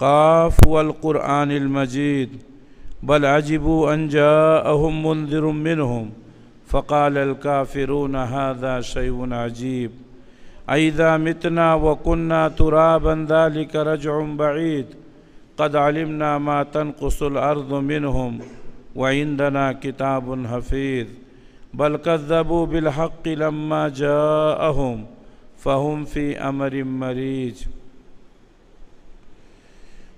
قاف والقرآن المجيد بل عجبوا أن جاءهم منذر منهم فقال الكافرون هذا شيء عجيب أئذا متنا وكنا ترابا ذلك رجع بعيد قد علمنا ما تنقص الأرض منهم وعندنا كتاب حفيظ بل كذبوا بالحق لما جاءهم فهم في أمر مريج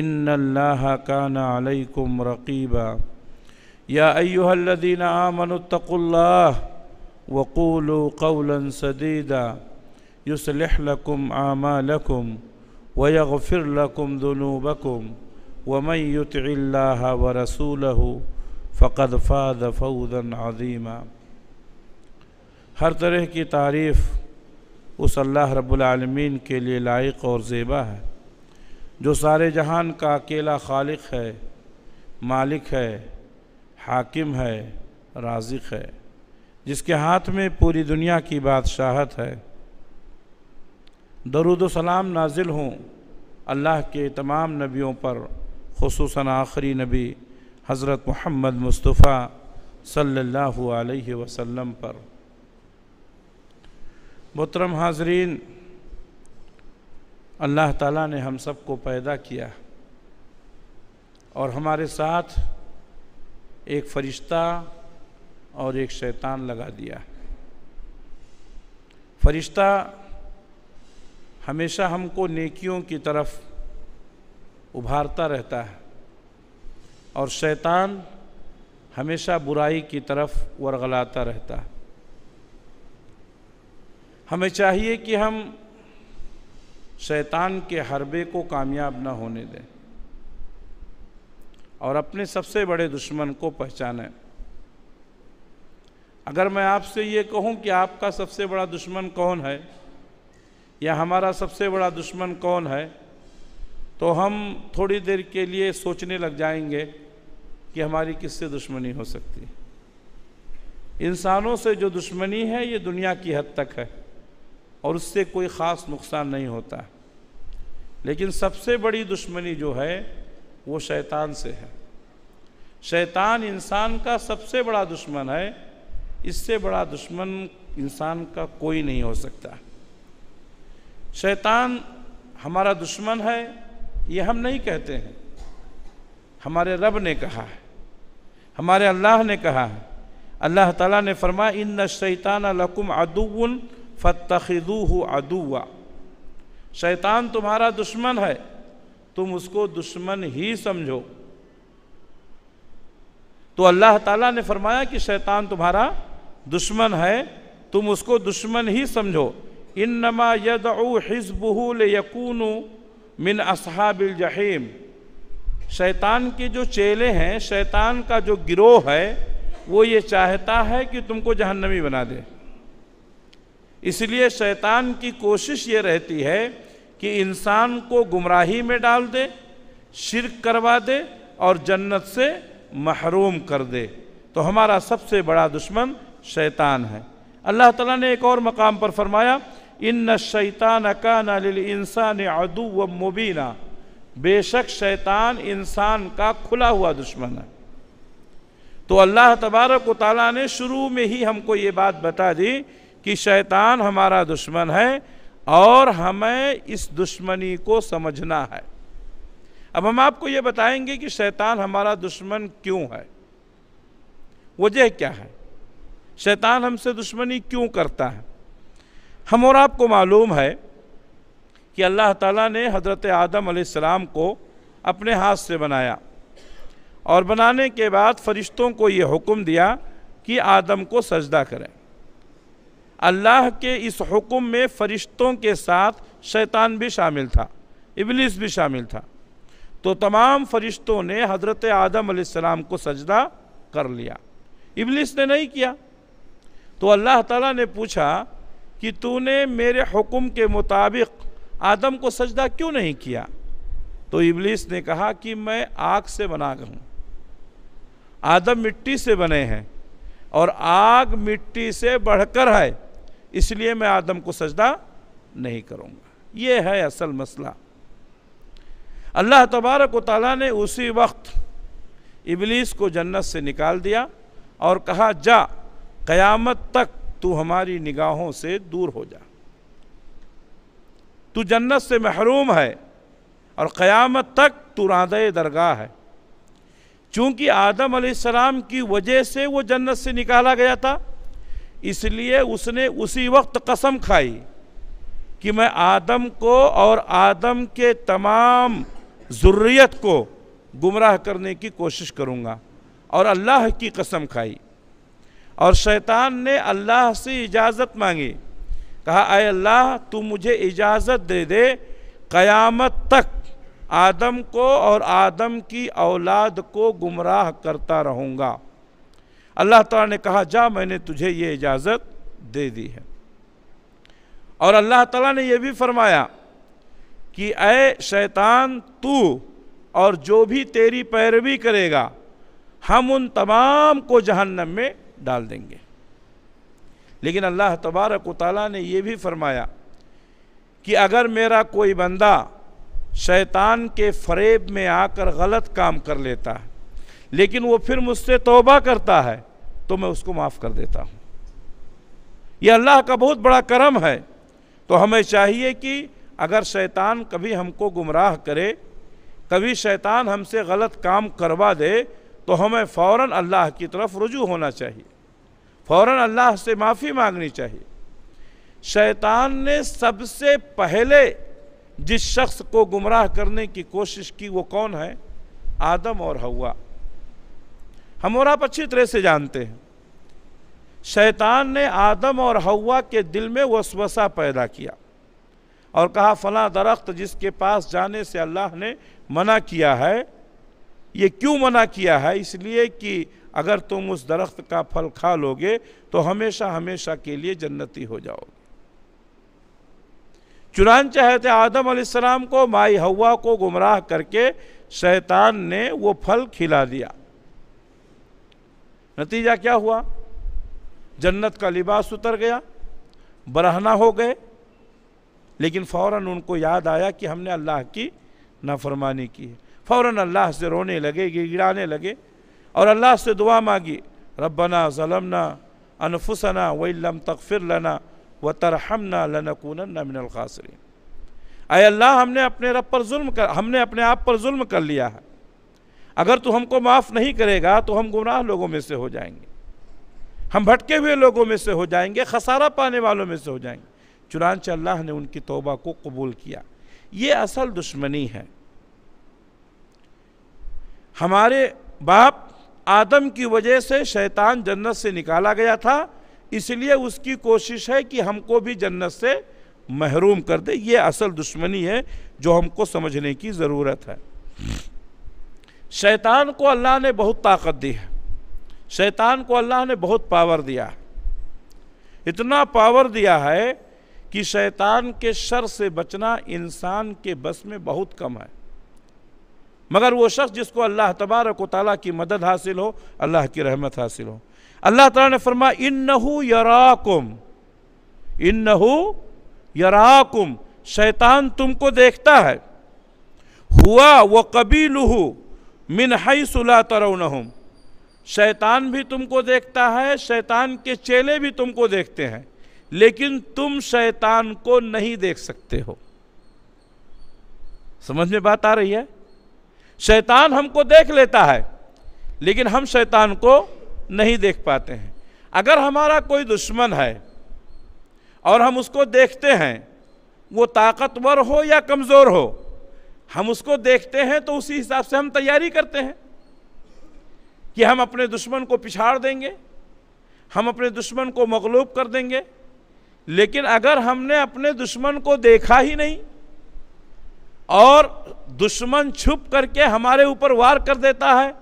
इन अल्लाह का नलकुम रकीबा या अयुहल्लिन आमनतकुल्ला वक़ूल कौल सदीदा युसलकुम आमालकुम वयफ़िर लकुम दुनूबकुम वमन युतल्ला व रसूल फ़कद फ़ाद फ़ौदन अजीमा हर तरह की तारीफ़ उस अल्लाह रब्लमीन के लिए लायक और ज़ेबा है जो सारे जहान का अकेला खालिक है मालिक है हाकिम है राजिक है जिसके हाथ में पूरी दुनिया की बादशाहत है दरुद सलाम नाजिल हों अल्लाह के तमाम नबियों पर खसूस आखिरी नबी हज़रत महमद मुस्तफ़ा सल्लल्लाहु अलैहि वसल्लम पर मोहतरम हाजरीन अल्लाह ताला ने हम सबको पैदा किया और हमारे साथ एक फरिश्ता और एक शैतान लगा दिया फरिश्ता हमेशा हमको नेकियों की तरफ उभारता रहता है और शैतान हमेशा बुराई की तरफ वर्गलाता रहता है हमें चाहिए कि हम शैतान के हरबे को कामयाब ना होने दें और अपने सबसे बड़े दुश्मन को पहचानें अगर मैं आपसे ये कहूं कि आपका सबसे बड़ा दुश्मन कौन है या हमारा सबसे बड़ा दुश्मन कौन है तो हम थोड़ी देर के लिए सोचने लग जाएंगे कि हमारी किससे दुश्मनी हो सकती है इंसानों से जो दुश्मनी है ये दुनिया की हद तक है और उससे कोई ख़ास नुकसान नहीं होता लेकिन सबसे बड़ी दुश्मनी जो है वो शैतान से है शैतान इंसान का सबसे बड़ा दुश्मन है इससे बड़ा दुश्मन इंसान का कोई नहीं हो सकता शैतान हमारा दुश्मन है ये हम नहीं कहते हैं हमारे रब ने कहा है हमारे अल्लाह ने कहा है अल्लाह ताला ने फरमाया इन शैतान लकुम अदुवन फ़तखू अदुआ शैतान तुम्हारा दुश्मन है तुम उसको दुश्मन ही समझो तो अल्लाह ताला ने फरमाया कि शैतान तुम्हारा दुश्मन है तुम उसको दुश्मन ही समझो इन नमा यद हिजबहुल यकून मिन असहाबिल जहीम शैतान के जो चेले हैं शैतान का जो गिरोह है वो ये चाहता है कि तुमको जहन्नमी बना दे इसलिए शैतान की कोशिश ये रहती है कि इंसान को गुमराही में डाल दे शिरक करवा दे और जन्नत से महरूम कर दे तो हमारा सबसे बड़ा दुश्मन शैतान है अल्लाह ताला ने एक और मकाम पर फरमाया इन न शैतान का नल इंसान अदू व मुबीना बेशक शैतान इंसान का खुला हुआ दुश्मन है तो अल्लाह तबारक ताली ने शुरू में ही हमको ये बात बता दी कि शैतान हमारा दुश्मन है और हमें इस दुश्मनी को समझना है अब हम आपको ये बताएंगे कि शैतान हमारा दुश्मन क्यों है वजह क्या है शैतान हमसे दुश्मनी क्यों करता है हम और आपको मालूम है कि अल्लाह ताला ने हज़रत आदम सलाम को अपने हाथ से बनाया और बनाने के बाद फरिश्तों को ये हुक्म दिया कि आदम को सजदा करें अल्लाह के इस हुक्म में फ़रिश्तों के साथ शैतान भी शामिल था इबलिस भी शामिल था तो तमाम फरिश्तों ने हज़रत आदम सलाम को सजदा कर लिया इबलिस ने नहीं किया तो अल्लाह ताला ने पूछा कि तूने मेरे हुक्म के मुताबिक आदम को सजदा क्यों नहीं किया तो इबलिस ने कहा कि मैं आग से बना हूँ आदम मिट्टी से बने हैं और आग मिट्टी से बढ़कर है इसलिए मैं आदम को सजदा नहीं करूँगा ये है असल मसला अल्लाह तबारक वाली ने उसी वक्त इबलीस को जन्नत से निकाल दिया और कहा जा क़यामत तक तू हमारी निगाहों से दूर हो जा तू जन्नत से महरूम है और क़यामत तक तू राद दरगाह है चूँकि आदम सलाम की वजह से वो जन्नत से निकाला गया था इसलिए उसने उसी वक्त कसम खाई कि मैं आदम को और आदम के तमाम ज़ुर्रियत को गुमराह करने की कोशिश करूँगा और अल्लाह की कसम खाई और शैतान ने अल्लाह से इजाज़त मांगी कहा आए अल्लाह तू मुझे इजाज़त दे दे क़यामत तक आदम को और आदम की औलाद को गुमराह करता रहूँगा अल्लाह तला ने कहा जा मैंने तुझे ये इजाज़त दे दी है और अल्लाह तला ने यह भी फरमाया कि अय शैतान तू और जो भी तेरी पैरवी करेगा हम उन तमाम को जहन्नम में डाल देंगे लेकिन अल्लाह तबारक ताली ने यह भी फरमाया कि अगर मेरा कोई बंदा शैतान के फरेब में आकर गलत काम कर लेता है लेकिन वो फिर मुझसे तोबा करता है तो मैं उसको माफ़ कर देता हूँ यह अल्लाह का बहुत बड़ा करम है तो हमें चाहिए कि अगर शैतान कभी हमको गुमराह करे कभी शैतान हमसे गलत काम करवा दे तो हमें फौरन अल्लाह की तरफ रुजू होना चाहिए फौरन अल्लाह से माफ़ी मांगनी चाहिए शैतान ने सबसे पहले जिस शख्स को गुमराह करने की कोशिश की वो कौन है आदम और हवा हम और आप अच्छी तरह से जानते हैं शैतान ने आदम और हवा के दिल में वसवसा पैदा किया और कहा फला दरख्त जिसके पास जाने से अल्लाह ने मना किया है ये क्यों मना किया है इसलिए कि अगर तुम उस दरख्त का फल खा लोगे तो हमेशा हमेशा के लिए जन्नती हो जाओगे चुनान चाहते आदम अलैहिस्सलाम को माई हवा को गुमराह करके शैतान ने वो फल खिला दिया नतीजा क्या हुआ जन्नत का लिबास उतर गया बरहना हो गए लेकिन फ़ौर उनको याद आया कि हमने अल्लाह की नाफरमानी की है फ़ौर अल्लाह से रोने लगे गिड़ाने लगे और अल्लाह से दुआ मांगी रबना ज़लमना अनफुसना वम तकफ़िर लना व तरहमना लनकून मिनल खासरीन अय अल्लाह हमने अपने रब पर जुल्म कर हमने अपने आप पर जुल्म कर लिया है अगर तू हमको माफ़ नहीं करेगा तो हम गुमराह लोगों में से हो जाएंगे हम भटके हुए लोगों में से हो जाएंगे खसारा पाने वालों में से हो जाएंगे चुनानच अल्लाह ने उनकी तोबा को कबूल किया ये असल दुश्मनी है हमारे बाप आदम की वजह से शैतान जन्नत से निकाला गया था इसलिए उसकी कोशिश है कि हमको भी जन्नत से महरूम कर दे ये असल दुश्मनी है जो हमको समझने की ज़रूरत है शैतान को अल्लाह ने बहुत ताकत दी है शैतान को अल्लाह ने बहुत पावर दिया है इतना पावर दिया है कि शैतान के शर से बचना इंसान के बस में बहुत कम है मगर वो शख्स जिसको अल्लाह तबारक ताली की मदद हासिल हो अल्लाह की रहमत हासिल हो अल्लाह ताला ने फरमा इन्नहू यराकुम इन्नहू यराकुम शैतान तुमको देखता है हुआ वो कबीलहू मिन हई सुला तरउनहुम शैतान भी तुमको देखता है शैतान के चेले भी तुमको देखते हैं लेकिन तुम शैतान को नहीं देख सकते हो समझ में बात आ रही है शैतान हमको देख लेता है लेकिन हम शैतान को नहीं देख पाते हैं अगर हमारा कोई दुश्मन है और हम उसको देखते हैं वो ताकतवर हो या कमज़ोर हो हम उसको देखते हैं तो उसी हिसाब से हम तैयारी करते हैं कि हम अपने दुश्मन को पिछाड़ देंगे हम अपने दुश्मन को मगलूब कर देंगे लेकिन अगर हमने अपने दुश्मन को देखा ही नहीं और दुश्मन छुप करके हमारे ऊपर वार कर देता है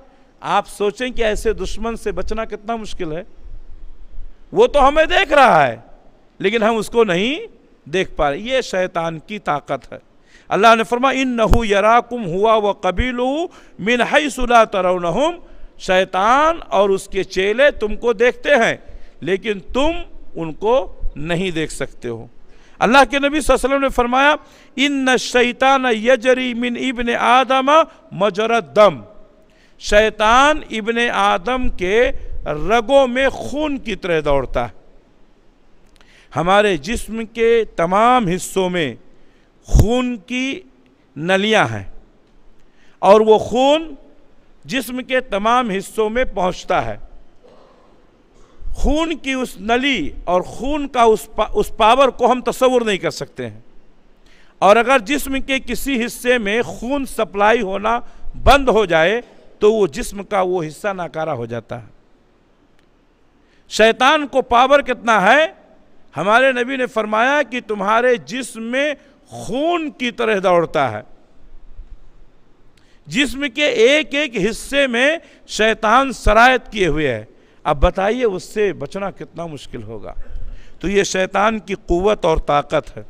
आप सोचें कि ऐसे दुश्मन से बचना कितना मुश्किल है वो तो हमें देख रहा है लेकिन हम उसको नहीं देख पा रहे ये शैतान की ताकत है अल्लाह ने फरमा इन नहू यराकुम हुआ व कबीलू मिन हईसला तरउनहुम शैतान और उसके चेले तुमको देखते हैं लेकिन तुम उनको नहीं देख सकते हो अल्लाह के नबी वसल्लम ने फरमाया इन न शैतान यजरी मिन इबन आदम मजरत दम शैतान इबन आदम के रगों में खून की तरह दौड़ता है हमारे जिस्म के तमाम हिस्सों में खून की नलियां हैं और वो खून जिस्म के तमाम हिस्सों में पहुंचता है खून की उस नली और खून का उस पा, उस पावर को हम तस्वुर नहीं कर सकते हैं और अगर जिस्म के किसी हिस्से में खून सप्लाई होना बंद हो जाए तो वो जिस्म का वो हिस्सा नाकारा हो जाता है शैतान को पावर कितना है हमारे नबी ने फरमाया कि तुम्हारे जिस्म में खून की तरह दौड़ता है जिसम के एक एक हिस्से में शैतान शरायत किए हुए है अब बताइए उससे बचना कितना मुश्किल होगा तो ये शैतान की कुवत और ताकत है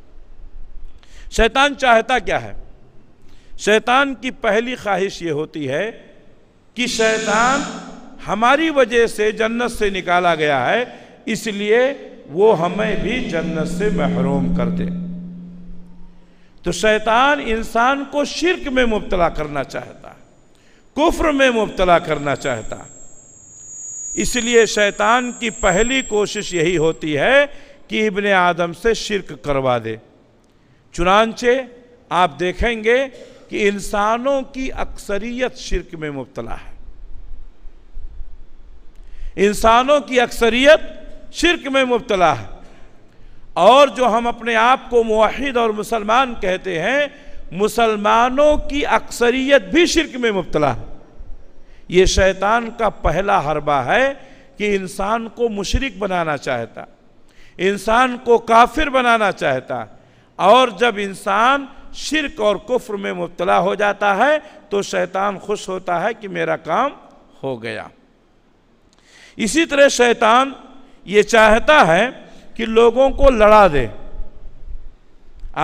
शैतान चाहता क्या है शैतान की पहली ख्वाहिश ये होती है कि शैतान हमारी वजह से जन्नत से निकाला गया है इसलिए वो हमें भी जन्नत से महरूम कर दे तो शैतान इंसान को शिरक में मुबतला करना चाहता कुफ्र में मुबतला करना चाहता इसलिए शैतान की पहली कोशिश यही होती है कि इबन आदम से शिरक करवा दे चुनानचे आप देखेंगे कि इंसानों की अक्सरियत शिरक में मुबतला है इंसानों की अक्सरियत शिरक में मुबतला है और जो हम अपने आप को मुहिद और मुसलमान कहते हैं मुसलमानों की अक्सरियत भी शिरक में मुबतला है ये शैतान का पहला हरबा है कि इंसान को मुशरक बनाना चाहता इंसान को काफिर बनाना चाहता और जब इंसान शिरक और कुफ्र में मुबतला हो जाता है तो शैतान खुश होता है कि मेरा काम हो गया इसी तरह शैतान ये चाहता है कि लोगों को लड़ा दे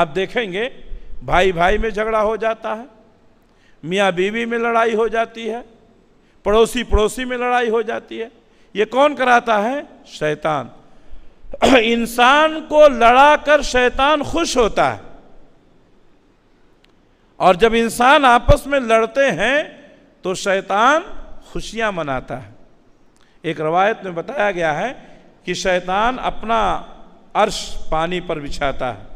आप देखेंगे भाई भाई में झगड़ा हो जाता है मियाँ बीवी में लड़ाई हो जाती है पड़ोसी पड़ोसी में लड़ाई हो जाती है ये कौन कराता है शैतान इंसान को लड़ाकर शैतान खुश होता है और जब इंसान आपस में लड़ते हैं तो शैतान खुशियां मनाता है एक रवायत में बताया गया है कि शैतान अपना अर्श पानी पर बिछाता है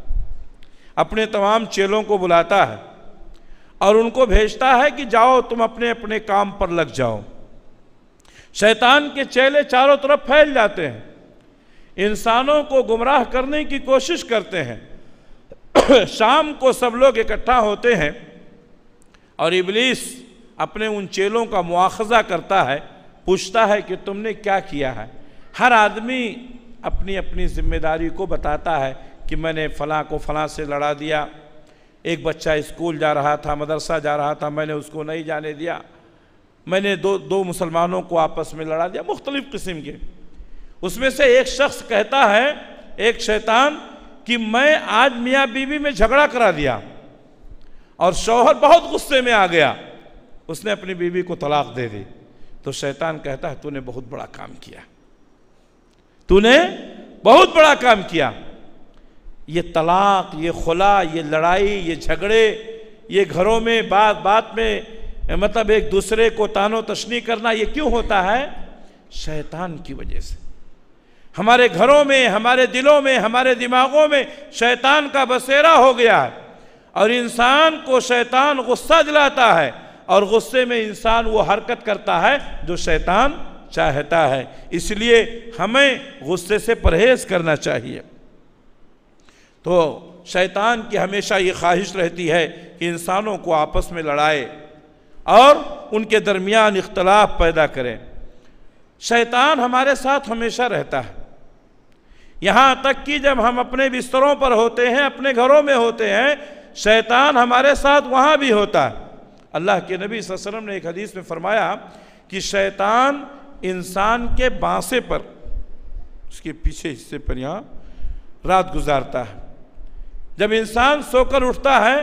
अपने तमाम चेलों को बुलाता है और उनको भेजता है कि जाओ तुम अपने अपने काम पर लग जाओ शैतान के चेले चारों तरफ फैल जाते हैं इंसानों को गुमराह करने की कोशिश करते हैं शाम को सब लोग इकट्ठा होते हैं और इबलीस अपने उन चेलों का मुआखजा करता है पूछता है कि तुमने क्या किया है हर आदमी अपनी अपनी जिम्मेदारी को बताता है कि मैंने फलां को फ़लाँ से लड़ा दिया एक बच्चा स्कूल जा रहा था मदरसा जा रहा था मैंने उसको नहीं जाने दिया मैंने दो दो मुसलमानों को आपस में लड़ा दिया मुख्तलिफ़ किस्म के उसमें से एक शख्स कहता है एक शैतान कि मैं आज मियाँ बीवी में झगड़ा करा दिया और शौहर बहुत गुस्से में आ गया उसने अपनी बीवी को तलाक दे दी तो शैतान कहता है तूने बहुत बड़ा काम किया तूने बहुत बड़ा काम किया ये तलाक ये खुला ये लड़ाई ये झगड़े ये घरों में बात बात में मतलब एक दूसरे को तानो तशनी करना ये क्यों होता है शैतान की वजह से हमारे घरों में हमारे दिलों में हमारे दिमागों में शैतान का बसेरा हो गया है और इंसान को शैतान गुस्सा दिलाता है और गुस्से में इंसान वो हरकत करता है जो शैतान चाहता है इसलिए हमें गुस्से से परहेज करना चाहिए तो शैतान की हमेशा ये ख्वाहिश रहती है कि इंसानों को आपस में लड़ाए और उनके दरमियान इख्तलाफ पैदा करें शैतान हमारे साथ हमेशा रहता है यहाँ तक कि जब हम अपने बिस्तरों पर होते हैं अपने घरों में होते हैं शैतान हमारे साथ वहाँ भी होता है अल्लाह के नबी वसम ने एक हदीस में फरमाया कि शैतान इंसान के बांसे पर उसके पीछे हिस्से पर यहाँ रात गुजारता है जब इंसान सोकर उठता है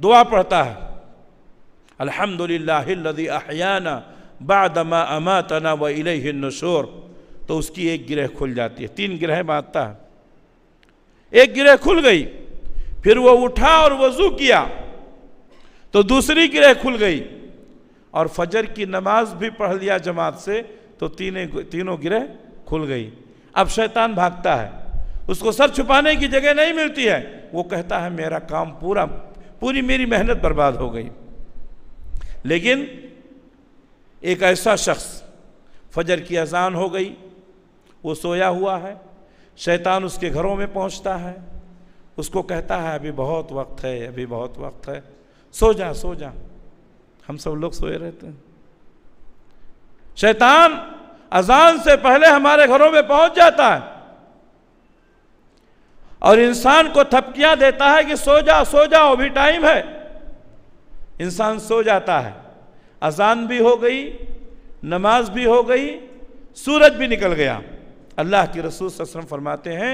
दुआ पढ़ता है अल्हम्दुलिल्लाहिल्लज़ी अहयाना बादमा अमातना व इलैहि नशूर तो उसकी एक गिरह खुल जाती है तीन गिरह बांधता है एक गिरह खुल गई फिर वो उठा और वजू किया तो दूसरी गिरह खुल गई और फजर की नमाज भी पढ़ लिया जमात से तो तीने तीनों गिरे खुल गई अब शैतान भागता है उसको सर छुपाने की जगह नहीं मिलती है वो कहता है मेरा काम पूरा पूरी मेरी मेहनत बर्बाद हो गई लेकिन एक ऐसा शख्स फजर की अजान हो गई वो सोया हुआ है शैतान उसके घरों में पहुंचता है उसको कहता है अभी बहुत वक्त है अभी बहुत वक्त है सो जा सो जा हम सब लोग सोए रहते हैं शैतान अजान से पहले हमारे घरों में पहुंच जाता है और इंसान को थपकियां देता है कि सो जाओ सो जाओ अभी टाइम है इंसान सो जाता है अजान भी हो गई नमाज भी हो गई सूरज भी निकल गया अल्लाह के रसूल वसम फरमाते हैं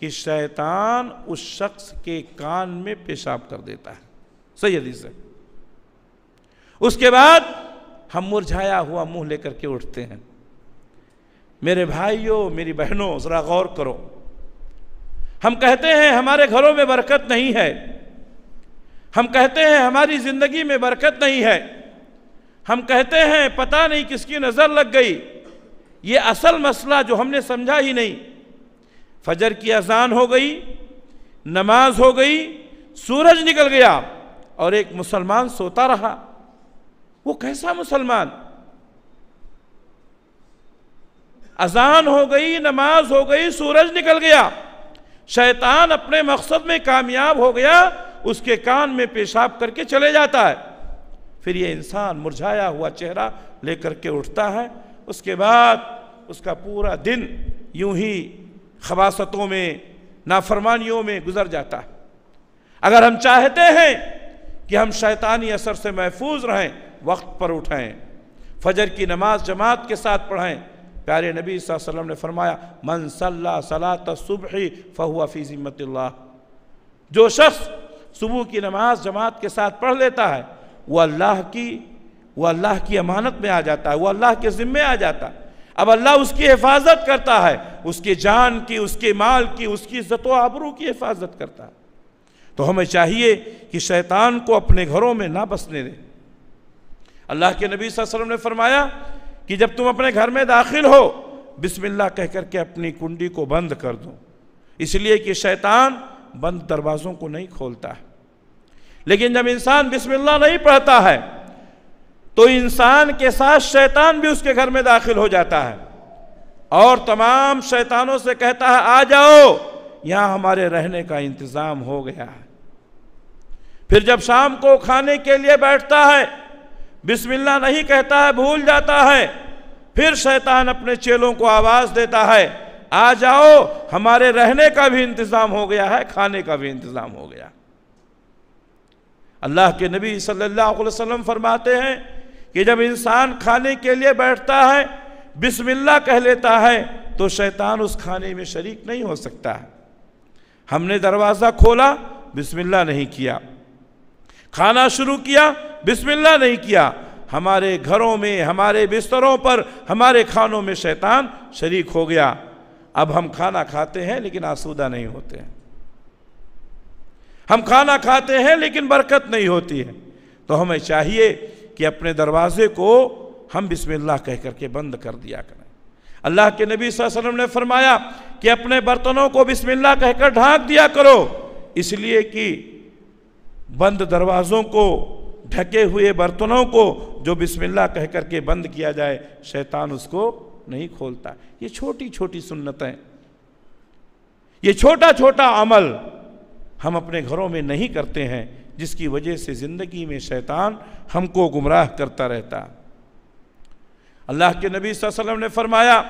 कि शैतान उस शख्स के कान में पेशाब कर देता है सही हदीस है उसके बाद हम मुरझाया हुआ मुंह लेकर के उठते हैं मेरे भाइयों मेरी बहनों ज़रा गौर करो हम कहते हैं हमारे घरों में बरकत नहीं है हम कहते हैं हमारी ज़िंदगी में बरकत नहीं है हम कहते हैं पता नहीं किसकी नज़र लग गई ये असल मसला जो हमने समझा ही नहीं फजर की अजान हो गई नमाज हो गई सूरज निकल गया और एक मुसलमान सोता रहा वो कैसा मुसलमान अजान हो गई नमाज हो गई सूरज निकल गया शैतान अपने मकसद में कामयाब हो गया उसके कान में पेशाब करके चले जाता है फिर ये इंसान मुरझाया हुआ चेहरा लेकर के उठता है उसके बाद उसका पूरा दिन यूं ही खबासतों में नाफरमानियों में गुजर जाता है अगर हम चाहते हैं कि हम शैतानी असर से महफूज रहें वक्त पर उठाएं फजर की नमाज जमात के साथ पढ़ें प्यारे नबी वसल्लम ने फरमाया मन सल्ला सलात सुबह फ़हुआ फ़ी ज़िम्मतल्ला जो शख्स सुबह की नमाज जमात के साथ पढ़ लेता है वो अल्लाह की वो अल्लाह की अमानत में आ जाता है वो अल्लाह के ज़िम्मे आ जाता है अब अल्लाह उसकी हिफाजत करता है उसकी जान की उसके माल की उसकी इज़्ज़त आबरू की हिफाजत करता है तो हमें चाहिए कि शैतान को अपने घरों में ना बसने दें अल्लाह के नबी वसल्लम ने फरमाया कि जब तुम अपने घर में दाखिल हो बिस्मिल्लाह कह के अपनी कुंडी को बंद कर दो इसलिए कि शैतान बंद दरवाज़ों को नहीं खोलता है लेकिन जब इंसान बिस्मिल्लाह नहीं पढ़ता है तो इंसान के साथ शैतान भी उसके घर में दाखिल हो जाता है और तमाम शैतानों से कहता है आ जाओ यहां हमारे रहने का इंतज़ाम हो गया है फिर जब शाम को खाने के लिए बैठता है बिस्मिल्ला नहीं कहता है भूल जाता है फिर शैतान अपने चेलों को आवाज़ देता है आ जाओ हमारे रहने का भी इंतज़ाम हो गया है खाने का भी इंतज़ाम हो गया अल्लाह के नबी सल्लल्लाहु अलैहि वसल्लम फरमाते हैं कि जब इंसान खाने के लिए बैठता है बिस्मिल्ला कह लेता है तो शैतान उस खाने में शरीक नहीं हो सकता हमने दरवाज़ा खोला बिस्मिल्ला नहीं किया खाना शुरू किया बिस्मिल्लाह नहीं किया हमारे घरों में हमारे बिस्तरों पर हमारे खानों में शैतान शरीक हो गया अब हम खाना खाते हैं लेकिन आसूदा नहीं होते हैं हम खाना खाते हैं लेकिन बरकत नहीं होती है तो हमें चाहिए कि अपने दरवाजे को हम बिस्मिल्लाह कह करके बंद कर दिया करें अल्लाह के नबी वसल्लम ने फरमाया कि अपने बर्तनों को बिस्मिल्लाह कहकर ढांक दिया करो इसलिए कि बंद दरवाज़ों को ढके हुए बर्तनों को जो बिस्मिल्लाह कह करके बंद किया जाए शैतान उसको नहीं खोलता ये छोटी छोटी सुन्नतें ये छोटा छोटा अमल हम अपने घरों में नहीं करते हैं जिसकी वजह से ज़िंदगी में शैतान हमको गुमराह करता रहता अल्लाह के नबी वसल्लम ने फरमाया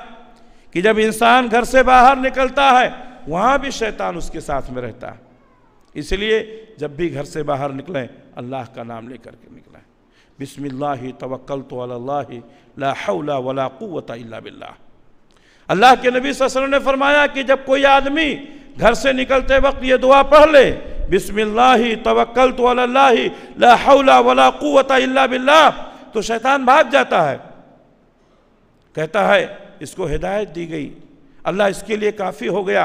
कि जब इंसान घर से बाहर निकलता है वहाँ भी शैतान उसके साथ में रहता है इसलिए जब भी घर से बाहर निकलें अल्लाह का नाम लेकर के निकलें बिस्मिल्लाह तवक्ल तो अल्लाह वला क़ुवत बिल्ला अल्लाह के नबी वसल्लम ने फरमाया कि जब कोई आदमी घर से निकलते वक्त ये दुआ पढ़ ले बिस्मिल्लाह तवक्ल तो अल्लाह वला बिल्ला तो शैतान भाग जाता है कहता है इसको हिदायत दी गई अल्लाह इसके लिए काफ़ी हो गया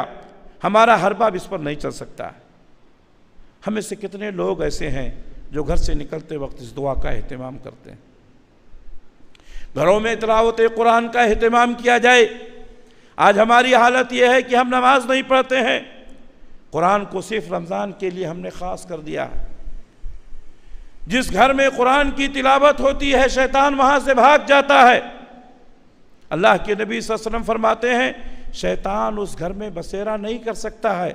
हमारा हर बाब इस पर नहीं चल सकता हमें से कितने लोग ऐसे हैं जो घर से निकलते वक्त इस दुआ का अहतमाम करते हैं घरों में तलावत कुरान का अहतमाम किया जाए आज हमारी हालत यह है कि हम नमाज नहीं पढ़ते हैं कुरान को सिर्फ रमज़ान के लिए हमने ख़ास कर दिया जिस घर में कुरान की तिलावत होती है शैतान वहाँ से भाग जाता है अल्लाह के नबी वसल्लम फरमाते हैं शैतान उस घर में बसेरा नहीं कर सकता है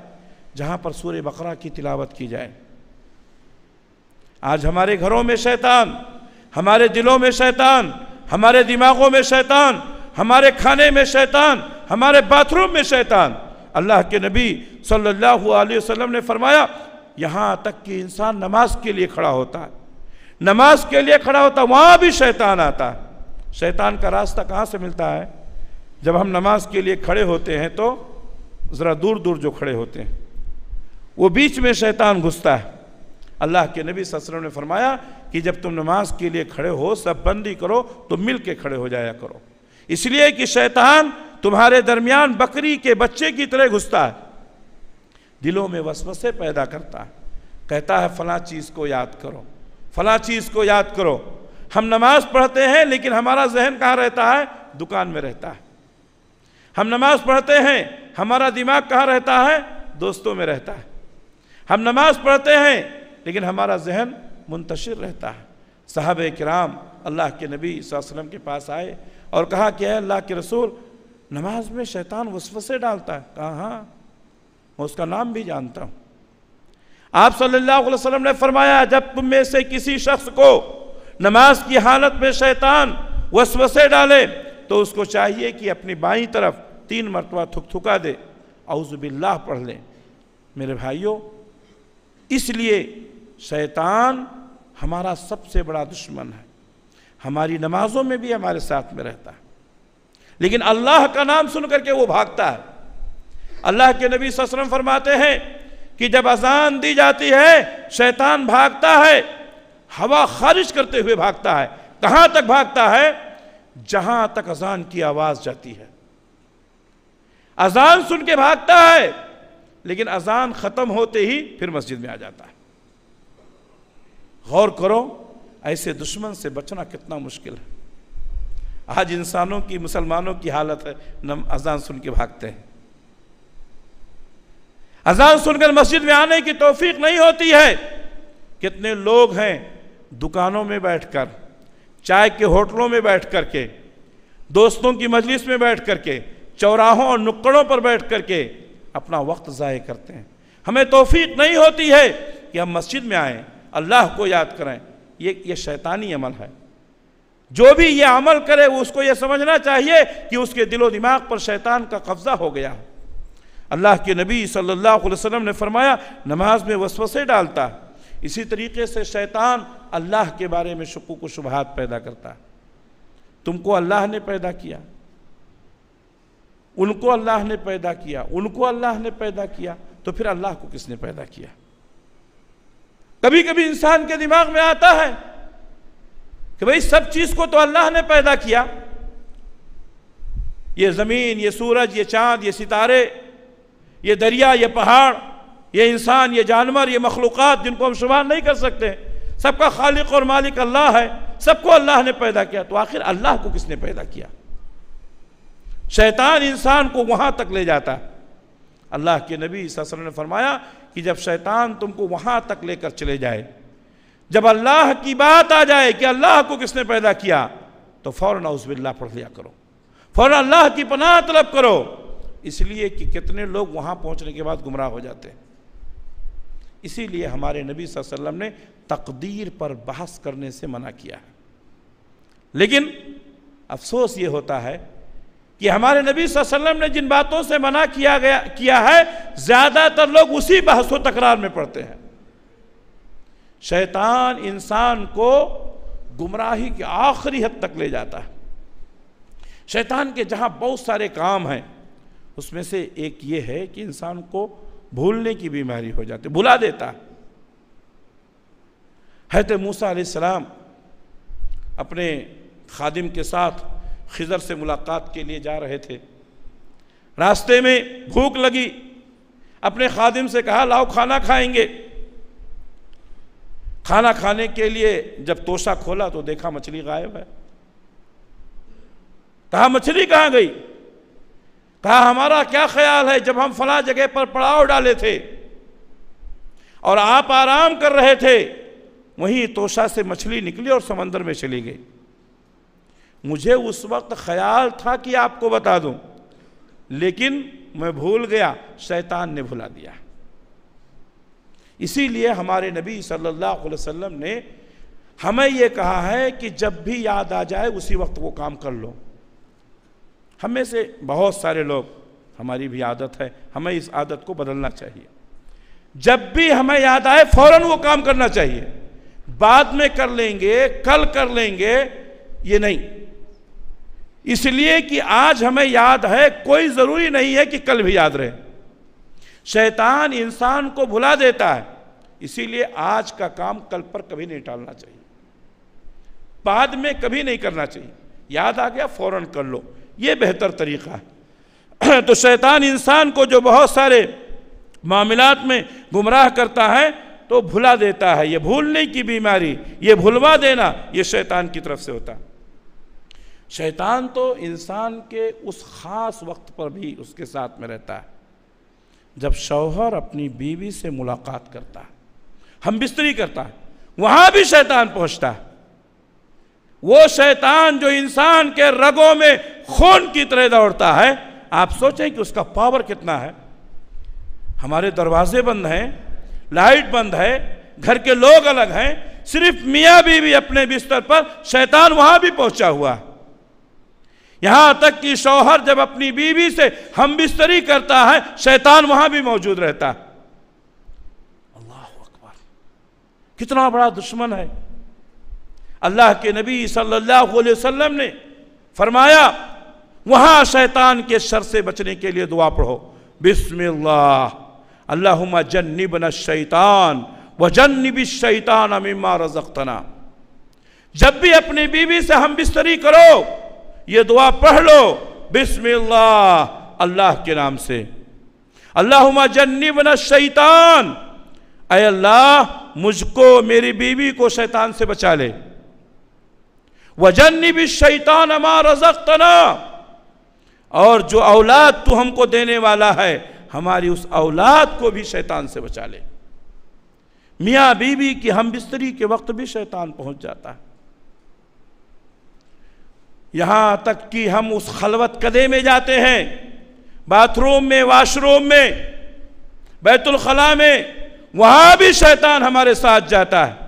जहाँ पर सूर्य बकरा की तिलावत की जाए आज हमारे घरों में शैतान हमारे दिलों में शैतान हमारे दिमागों में शैतान हमारे खाने में शैतान हमारे बाथरूम में शैतान अल्लाह के नबी सल्लल्लाहु अलैहि वसल्लम ने फरमाया यहाँ तक कि इंसान नमाज के लिए खड़ा होता है नमाज के लिए खड़ा होता है वहाँ भी शैतान आता है शैतान का रास्ता कहाँ से मिलता है जब हम नमाज के लिए खड़े होते हैं तो ज़रा दूर दूर जो खड़े होते हैं वो बीच में शैतान घुसता है अल्लाह के नबी वसल्लम ने फरमाया कि जब तुम नमाज के लिए खड़े हो सब बंदी करो तो मिल के खड़े हो जाया करो इसलिए कि शैतान तुम्हारे दरमियान बकरी के बच्चे की तरह घुसता है दिलों में वसवसे पैदा करता है कहता है फला चीज़ को याद करो फला चीज़ को याद करो हम नमाज पढ़ते हैं लेकिन हमारा जहन कहाँ रहता है दुकान में रहता है हम नमाज पढ़ते हैं हमारा दिमाग कहाँ रहता है दोस्तों में रहता है हम नमाज पढ़ते हैं लेकिन हमारा जहन मुंतशिर रहता है साहब कराम अल्लाह के नबी वसलम के पास आए और कहा कि अल्लाह के रसूल नमाज में शैतान वसवसे डालता है कहा हाँ मैं उसका नाम भी जानता हूँ आप सल्लल्लाहु अलैहि वसल्लम ने फरमाया जब तुम में से किसी शख्स को नमाज की हालत में शैतान वसवसे डाले तो उसको चाहिए कि अपनी बाई तरफ तीन मरतबा थुक थुका दे अउज़बिल्लाह पढ़ लें मेरे भाइयों इसलिए शैतान हमारा सबसे बड़ा दुश्मन है हमारी नमाजों में भी हमारे साथ में रहता है लेकिन अल्लाह का नाम सुन करके वो भागता है अल्लाह के नबी ससरम फरमाते हैं कि जब अजान दी जाती है शैतान भागता है हवा खारिज करते हुए भागता है कहाँ तक भागता है जहां तक अजान की आवाज़ जाती है अजान सुन के भागता है लेकिन अजान ख़त्म होते ही फिर मस्जिद में आ जाता है गौर करो ऐसे दुश्मन से बचना कितना मुश्किल है आज इंसानों की मुसलमानों की हालत है न अजान सुन के भागते हैं अजान सुनकर मस्जिद में आने की तोफीक नहीं होती है कितने लोग हैं दुकानों में बैठकर चाय के होटलों में बैठ कर के दोस्तों की मजलिस में बैठ कर के चौराहों और नुक्कड़ों पर बैठ कर के अपना वक्त ज़ाय करते हैं हमें तोफ़ी नहीं होती है कि हम मस्जिद में आएँ अल्लाह को याद करें ये ये शैतानी अमल है जो भी ये अमल करे उसको ये समझना चाहिए कि उसके दिलो दिमाग पर शैतान का कब्ज़ा हो गया है अल्लाह के नबी सल्लल्लाहु अलैहि वसल्लम ने फरमाया नमाज में वसवसे डालता है इसी तरीके से शैतान अल्लाह के बारे में व शुबहत पैदा करता है तुमको अल्लाह ने पैदा किया उनको अल्लाह ने पैदा किया उनको अल्लाह ने पैदा किया तो फिर अल्लाह को किसने पैदा किया कभी कभी इंसान के दिमाग में आता है कि भाई सब चीज को तो अल्लाह ने पैदा किया ये जमीन ये सूरज ये चांद ये सितारे ये दरिया ये पहाड़ ये इंसान ये जानवर ये मखलूक जिनको हम शुमार नहीं कर सकते सबका खालिक और मालिक अल्लाह है सबको अल्लाह ने पैदा किया तो आखिर अल्लाह को किसने पैदा किया शैतान इंसान को वहाँ तक ले जाता है अल्लाह के नबी वसल्लम ने फरमाया कि जब शैतान तुमको वहाँ तक लेकर चले जाए जब अल्लाह की बात आ जाए कि अल्लाह को किसने पैदा किया तो फ़ौर बिल्ला पढ़ लिया करो फ़ौर अल्लाह की पनाह तलब करो इसलिए कि कितने लोग वहाँ पहुँचने के बाद गुमराह हो जाते हैं इसीलिए हमारे नबी वसल्लम ने तकदीर पर बहस करने से मना किया है लेकिन अफसोस ये होता है कि हमारे नबी वसल्लम ने जिन बातों से मना किया गया किया है ज़्यादातर लोग उसी बहस व तकरार में पड़ते हैं शैतान इंसान को गुमराही के आखिरी हद तक ले जाता है शैतान के जहां बहुत सारे काम हैं उसमें से एक ये है कि इंसान को भूलने की बीमारी हो जाती भुला देता है तो मूसा सलाम अपने खादिम के साथ खिजर से मुलाकात के लिए जा रहे थे रास्ते में भूख लगी अपने खादिम से कहा लाओ खाना खाएंगे खाना खाने के लिए जब तोशा खोला तो देखा मछली गायब है कहा मछली कहाँ गई कहा हमारा क्या ख्याल है जब हम फला जगह पर पड़ाव डाले थे और आप आराम कर रहे थे वहीं तोशा से मछली निकली और समंदर में चली गई मुझे उस वक्त ख्याल था कि आपको बता दूं लेकिन मैं भूल गया शैतान ने भुला दिया इसीलिए हमारे नबी सल्लल्लाहु अलैहि वसल्लम ने हमें यह कहा है कि जब भी याद आ जाए उसी वक्त वो काम कर लो हमें से बहुत सारे लोग हमारी भी आदत है हमें इस आदत को बदलना चाहिए जब भी हमें याद आए फौरन वो काम करना चाहिए बाद में कर लेंगे कल कर लेंगे ये नहीं इसलिए कि आज हमें याद है कोई ज़रूरी नहीं है कि कल भी याद रहे शैतान इंसान को भुला देता है इसीलिए आज का काम कल पर कभी नहीं टालना चाहिए बाद में कभी नहीं करना चाहिए याद आ गया फौरन कर लो ये बेहतर तरीका है तो शैतान इंसान को जो बहुत सारे मामलात में गुमराह करता है तो भुला देता है ये भूलने की बीमारी ये भुलवा देना ये शैतान की तरफ से होता है शैतान तो इंसान के उस ख़ास वक्त पर भी उसके साथ में रहता है जब शौहर अपनी बीवी से मुलाकात करता है हम बिस्तरी करता है वहां भी शैतान पहुंचता है वो शैतान जो इंसान के रगों में खून की तरह दौड़ता है आप सोचें कि उसका पावर कितना है हमारे दरवाजे बंद हैं लाइट बंद है घर के लोग अलग हैं सिर्फ मियाँ बीवी अपने बिस्तर पर शैतान वहां भी पहुंचा हुआ है यहां तक कि शौहर जब अपनी बीवी से हम बिस्तरी करता है शैतान वहां भी मौजूद रहता है अल्लाह अकबर कितना बड़ा दुश्मन है अल्लाह के नबी सल्लल्लाहु अलैहि वसल्लम ने फरमाया वहां शैतान के शर से बचने के लिए दुआ पढ़ो बिस्मिल्लाह अल्लाहुम्मा जन्निबना शैतान व जन्निब शैतान अमीमा रजकतना जब भी अपनी बीवी से हम बिस्तरी करो ये दुआ पढ़ लो बिस्मिल्लाह अल्लाह के नाम से अल्लाह जन्निबना शैतान अय अल्लाह मुझको मेरी बीवी को शैतान से बचा ले वजन्निब शैतान अमा रजकतना और जो औलाद तू हमको देने वाला है हमारी उस औलाद को भी शैतान से बचा ले मियाँ बीवी की हम बिस्तरी के वक्त भी शैतान पहुंच जाता है यहाँ तक कि हम उस खलवत कदे में जाते हैं बाथरूम में वाशरूम में बैतुलखला में वहाँ भी शैतान हमारे साथ जाता है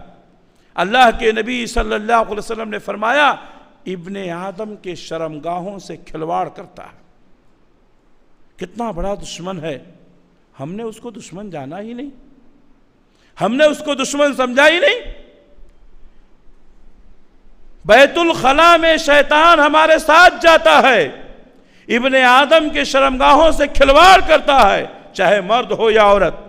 अल्लाह के नबी सल्लल्लाहु अलैहि वसल्लम ने फरमाया इब्ने आदम के शर्मगाहों से खिलवाड़ करता है कितना बड़ा दुश्मन है हमने उसको दुश्मन जाना ही नहीं हमने उसको दुश्मन समझा ही नहीं बैतुल खला में शैतान हमारे साथ जाता है इबन आदम के शर्मगाहों से खिलवाड़ करता है चाहे मर्द हो या औरत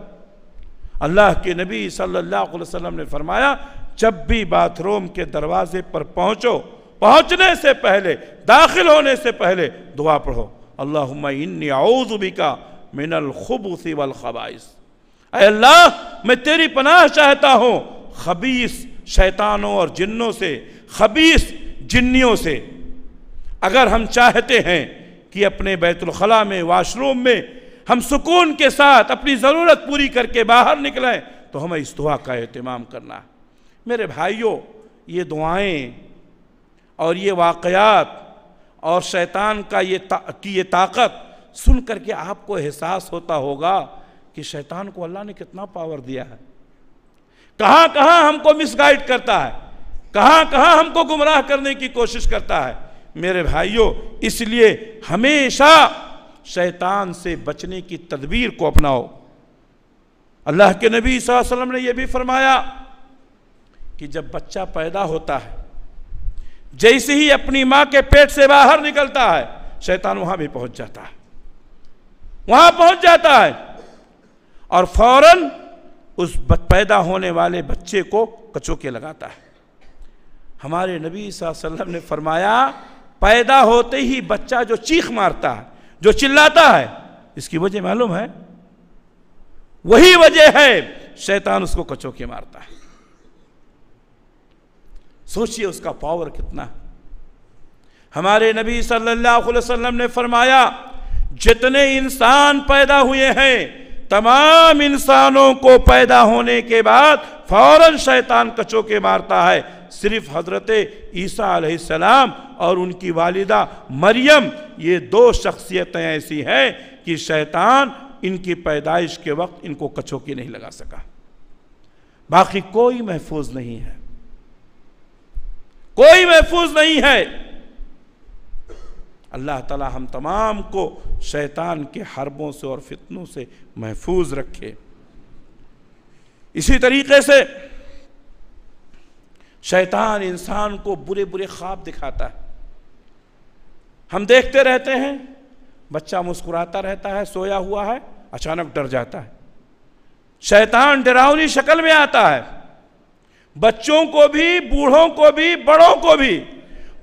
अल्लाह के नबी सल्लल्लाहु अलैहि वसल्लम ने फरमाया जब भी बाथरूम के दरवाजे पर पहुंचो पहुंचने से पहले दाखिल होने से पहले दुआ पढ़ो अल्लाह इन्नीबिका मिनल खुबूसी वल खबाइस अल्लाह मैं तेरी पनाह चाहता हूँ खबीस शैतानों और जिन्नों से खबीस जिन्नियों से अगर हम चाहते हैं कि अपने बैतुलखला में वाशरूम में हम सुकून के साथ अपनी ज़रूरत पूरी करके बाहर निकलें तो हमें इस दुआ का अहतमाम करना है मेरे भाइयों ये दुआएं और ये वाक़यात और शैतान का ये ता, की ये ताकत सुन करके आपको एहसास होता होगा कि शैतान को अल्लाह ने कितना पावर दिया है कहाँ कहाँ हमको मिसगाइड करता है कहाँ कहाँ हमको गुमराह करने की कोशिश करता है मेरे भाइयों इसलिए हमेशा शैतान से बचने की तदबीर को अपनाओ अल्लाह के नबी वसल्लम ने यह भी फरमाया कि जब बच्चा पैदा होता है जैसे ही अपनी माँ के पेट से बाहर निकलता है शैतान वहां भी पहुंच जाता है वहां पहुंच जाता है और फौरन उस पैदा होने वाले बच्चे को कचोके लगाता है हमारे नबी वसल्लम ने फरमाया पैदा होते ही बच्चा जो चीख मारता है जो चिल्लाता है इसकी वजह मालूम है वही वजह है शैतान उसको कचो के मारता है सोचिए उसका पावर कितना है हमारे नबी सल्लल्लाहु अलैहि वसल्लम ने फरमाया जितने इंसान पैदा हुए हैं तमाम इंसानों को पैदा होने के बाद फौरन शैतान कचो के मारता है सिर्फ हज़रत ईसा सलाम और उनकी वालिदा मरियम ये दो शख्सियतें ऐसी हैं कि शैतान इनकी पैदाइश के वक्त इनको कछोकी नहीं लगा सका बाकी कोई महफूज नहीं है कोई महफूज नहीं है अल्लाह ताला हम तमाम को शैतान के हरबों से और फितनों से महफूज रखे इसी तरीके से शैतान इंसान को बुरे बुरे ख्वाब दिखाता है हम देखते रहते हैं बच्चा मुस्कुराता रहता है सोया हुआ है अचानक डर जाता है शैतान डरावनी शक्ल में आता है बच्चों को भी बूढ़ों को भी बड़ों को भी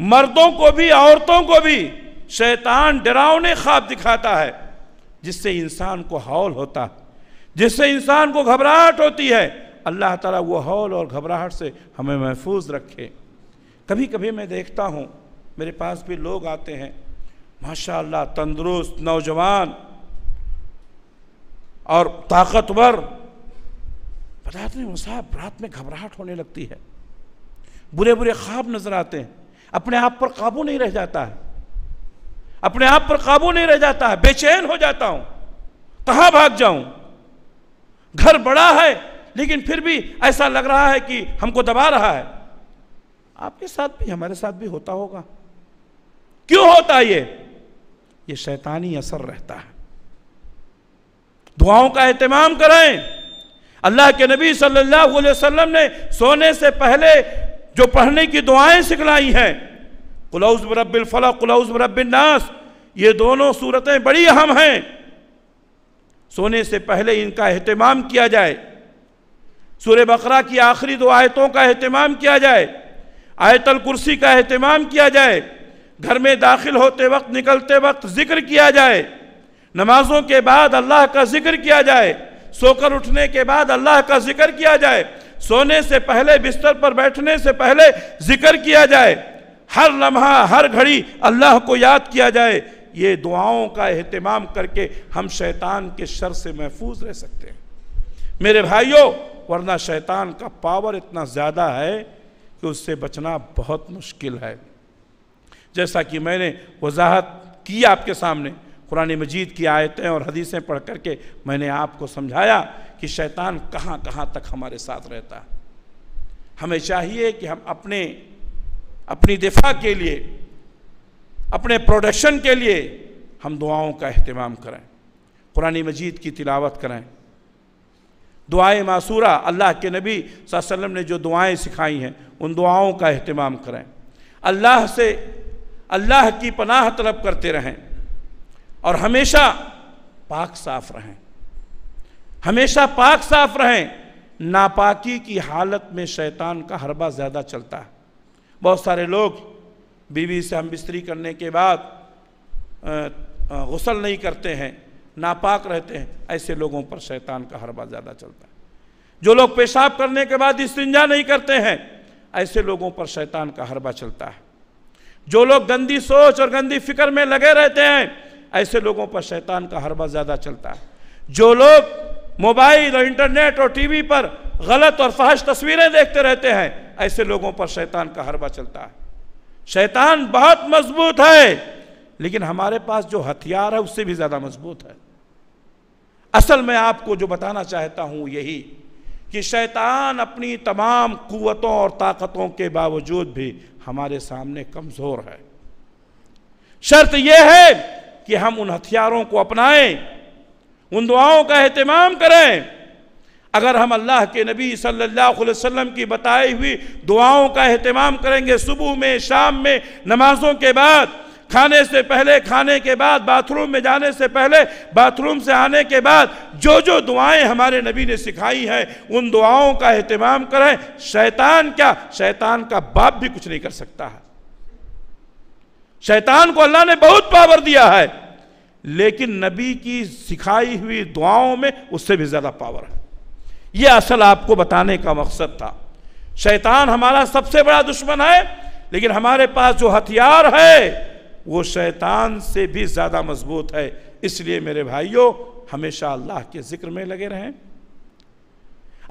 मर्दों को भी औरतों को भी शैतान डरावने ख्वाब दिखाता है जिससे इंसान को हौल होता है जिससे इंसान को घबराहट होती है अल्लाह ताला वो हौल और घबराहट से हमें महफूज रखे कभी कभी मैं देखता हूँ मेरे पास भी लोग आते हैं माशा तंदुरुस्त नौजवान और ताकतवर बताते हैं साहब रात में घबराहट होने लगती है बुरे बुरे ख्वाब नज़र आते हैं अपने आप पर काबू नहीं रह जाता है अपने आप पर काबू नहीं रह जाता है बेचैन हो जाता हूं कहां भाग जाऊं घर बड़ा है लेकिन फिर भी ऐसा लग रहा है कि हमको दबा रहा है आपके साथ भी हमारे साथ भी होता होगा क्यों होता ये ये शैतानी असर रहता है दुआओं का अहतमाम करें अल्लाह के नबी सल्लल्लाहु अलैहि वसल्लम ने सोने से पहले जो पढ़ने की दुआएं सिखलाई हैं कुलाउज रबिलफला कुलाउज नास ये दोनों सूरतें बड़ी अहम हैं सोने से पहले इनका अहतमाम किया जाए सूर्य बकरा की आखिरी दो आयतों का अहतमाम किया जाए आयतल कुर्सी का अहतमाम किया जाए घर में दाखिल होते वक्त निकलते वक्त जिक्र किया जाए नमाजों के बाद अल्लाह का जिक्र किया जाए सोकर उठने के बाद अल्लाह का जिक्र किया जाए सोने से पहले बिस्तर पर बैठने से पहले जिक्र किया जाए हर लम्हा हर घड़ी अल्लाह को याद किया जाए ये दुआओं का अहतमाम करके हम शैतान के शर से महफूज रह सकते हैं मेरे भाइयों वरना शैतान का पावर इतना ज़्यादा है कि उससे बचना बहुत मुश्किल है जैसा कि मैंने वजाहत की आपके सामने कुरान मजीद की आयतें और हदीसें पढ़ करके मैंने आपको समझाया कि शैतान कहाँ कहाँ तक हमारे साथ रहता है हमें चाहिए कि हम अपने अपनी दिफा के लिए अपने प्रोडक्शन के लिए हम दुआओं का अहतमाम करें कुरानी मजीद की तिलावत करें दुआएं मासूरा अल्लाह के नबी वसल्लम ने जो दुआएं सिखाई हैं उन दुआओं का अहतमाम करें अल्लाह से अल्लाह की पनाह तलब करते रहें और हमेशा पाक साफ रहें हमेशा पाक साफ रहें नापाकी की हालत में शैतान का हरबा ज़्यादा चलता है बहुत सारे लोग बीवी से हम बिस्तरी करने के बाद गसल नहीं करते हैं नापाक रहते हैं ऐसे लोगों पर शैतान का हरबा ज़्यादा चलता है जो लोग पेशाब करने के बाद इस्तिंजा नहीं करते हैं ऐसे लोगों पर शैतान का हरबा चलता है जो लोग गंदी सोच और गंदी फिक्र में लगे रहते हैं ऐसे लोगों पर शैतान का हरबा ज़्यादा चलता है जो लोग मोबाइल और इंटरनेट और टीवी पर गलत और फहश तस्वीरें देखते रहते हैं ऐसे लोगों पर शैतान का हरबा चलता है शैतान बहुत मजबूत है लेकिन हमारे पास जो हथियार है उससे भी ज़्यादा मजबूत है असल में आपको जो बताना चाहता हूँ यही कि शैतान अपनी तमाम कुवतों और ताकतों के बावजूद भी हमारे सामने कमज़ोर है शर्त यह है कि हम उन हथियारों को अपनाएं उन दुआओं का अहतमाम करें अगर हम अल्लाह के नबी सल्लल्लाहु अलैहि वसल्लम की बताई हुई दुआओं का अहतमाम करेंगे सुबह में शाम में नमाजों के बाद खाने से पहले खाने के बाद बाथरूम में जाने से पहले बाथरूम से आने के बाद जो जो दुआएं हमारे नबी ने सिखाई हैं उन दुआओं का अहतमाम करें शैतान क्या शैतान का बाप भी कुछ नहीं कर सकता है शैतान को अल्लाह ने बहुत पावर दिया है लेकिन नबी की सिखाई हुई दुआओं में उससे भी ज़्यादा पावर है यह असल आपको बताने का मकसद था शैतान हमारा सबसे बड़ा दुश्मन है लेकिन हमारे पास जो हथियार है वो शैतान से भी ज़्यादा मजबूत है इसलिए मेरे भाइयों हमेशा अल्लाह के ज़िक्र में लगे रहें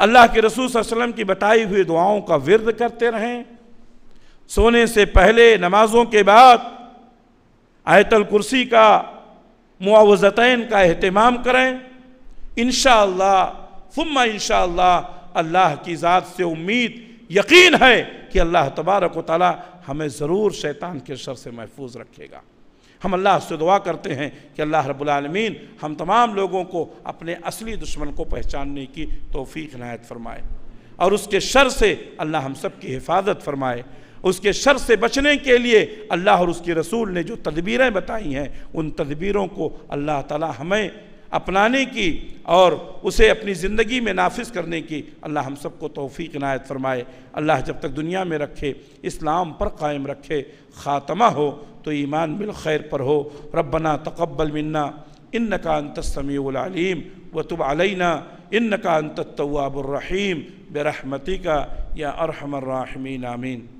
अल्लाह के रसूल वसलम की बताई हुई दुआओं का विरद करते रहें सोने से पहले नमाजों के बाद आयतल कुर्सी का मुआवजतैन का अहतमाम करें इन शुम्मा इन अल्लाह की ज़ात से उम्मीद यकीन है कि अल्लाह तबारक ताली हमें ज़रूर शैतान के शर से महफूज रखेगा हम अल्लाह से दुआ करते हैं कि अल्लाह रबालमीन हम तमाम लोगों को अपने असली दुश्मन को पहचानने की तोफ़ी नायत फरमाए और उसके शर से अल्लाह हम सब की हिफाजत फरमाए उसके शर से बचने के लिए अल्लाह और उसके रसूल ने जो तदबीरें बताई हैं उन तदबीरों को अल्लाह ताला हमें अपनाने की और उसे अपनी ज़िंदगी में नाफिज करने की अल्लाह हम सबको तोफ़ी नायत फ़रमाए अल्लाह जब तक दुनिया में रखे इस्लाम पर कायम रखे ख़ात्मा हो तो ईमान बिल खैर पर हो रबना तकबल मन्ना इन नका अंतसमीम व तुब अलैना इन नका अंतवाबुलरहीम बरहमती का या अरहमर अरहमर्राहमीन आमीन